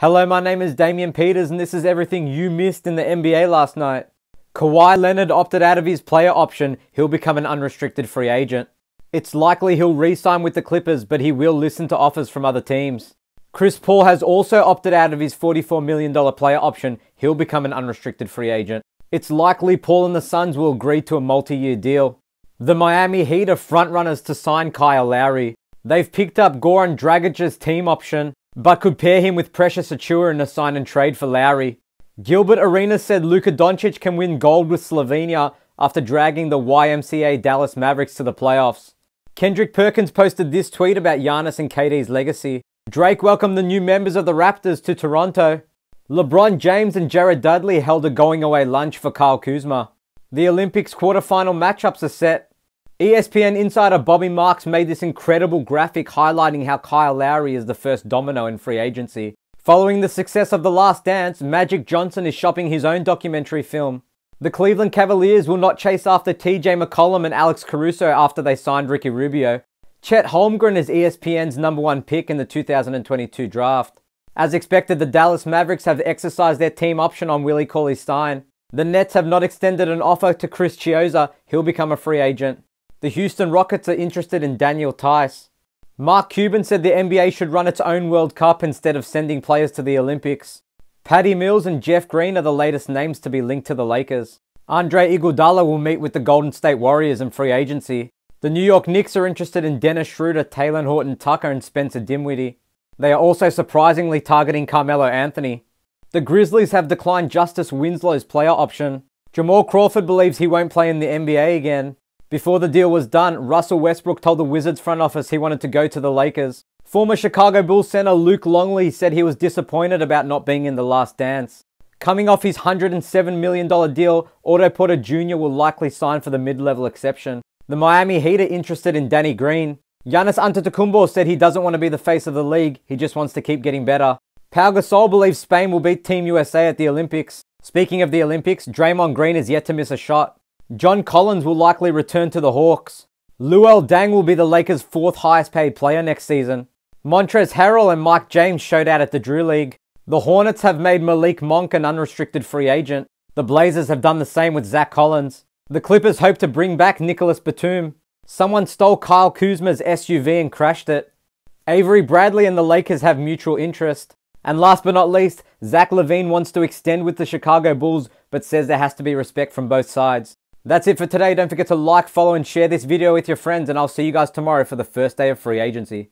Hello, my name is Damian Peters, and this is everything you missed in the NBA last night. Kawhi Leonard opted out of his player option, he'll become an unrestricted free agent. It's likely he'll re sign with the Clippers, but he will listen to offers from other teams. Chris Paul has also opted out of his $44 million player option, he'll become an unrestricted free agent. It's likely Paul and the Suns will agree to a multi year deal. The Miami Heat are frontrunners to sign Kyle Lowry. They've picked up Goran Dragic's team option but could pair him with Precious Achua in a sign and trade for Lowry. Gilbert Arenas said Luka Doncic can win gold with Slovenia after dragging the YMCA Dallas Mavericks to the playoffs. Kendrick Perkins posted this tweet about Giannis and KD's legacy. Drake welcomed the new members of the Raptors to Toronto. LeBron James and Jared Dudley held a going away lunch for Kyle Kuzma. The Olympics quarterfinal matchups are set. ESPN insider Bobby Marks made this incredible graphic highlighting how Kyle Lowry is the first domino in free agency. Following the success of The Last Dance, Magic Johnson is shopping his own documentary film. The Cleveland Cavaliers will not chase after TJ McCollum and Alex Caruso after they signed Ricky Rubio. Chet Holmgren is ESPN's number one pick in the 2022 draft. As expected, the Dallas Mavericks have exercised their team option on Willie Cauley Stein. The Nets have not extended an offer to Chris Chioza, he'll become a free agent. The Houston Rockets are interested in Daniel Tice. Mark Cuban said the NBA should run its own World Cup instead of sending players to the Olympics. Patty Mills and Jeff Green are the latest names to be linked to the Lakers. Andre Iguodala will meet with the Golden State Warriors in free agency. The New York Knicks are interested in Dennis Schroeder, Taylor Horton Tucker, and Spencer Dinwiddie. They are also surprisingly targeting Carmelo Anthony. The Grizzlies have declined Justice Winslow's player option. Jamal Crawford believes he won't play in the NBA again. Before the deal was done, Russell Westbrook told the Wizards front office he wanted to go to the Lakers. Former Chicago Bulls center Luke Longley said he was disappointed about not being in the last dance. Coming off his $107 million deal, Otto Porter Jr. will likely sign for the mid-level exception. The Miami Heat are interested in Danny Green. Giannis Antetokounmpo said he doesn't want to be the face of the league, he just wants to keep getting better. Pau Gasol believes Spain will beat Team USA at the Olympics. Speaking of the Olympics, Draymond Green is yet to miss a shot. John Collins will likely return to the Hawks. Luol Dang will be the Lakers' fourth highest paid player next season. Montrez Harrell and Mike James showed out at the Drew League. The Hornets have made Malik Monk an unrestricted free agent. The Blazers have done the same with Zach Collins. The Clippers hope to bring back Nicholas Batum. Someone stole Kyle Kuzma's SUV and crashed it. Avery Bradley and the Lakers have mutual interest. And last but not least, Zach Levine wants to extend with the Chicago Bulls, but says there has to be respect from both sides. That's it for today. Don't forget to like, follow, and share this video with your friends, and I'll see you guys tomorrow for the first day of free agency.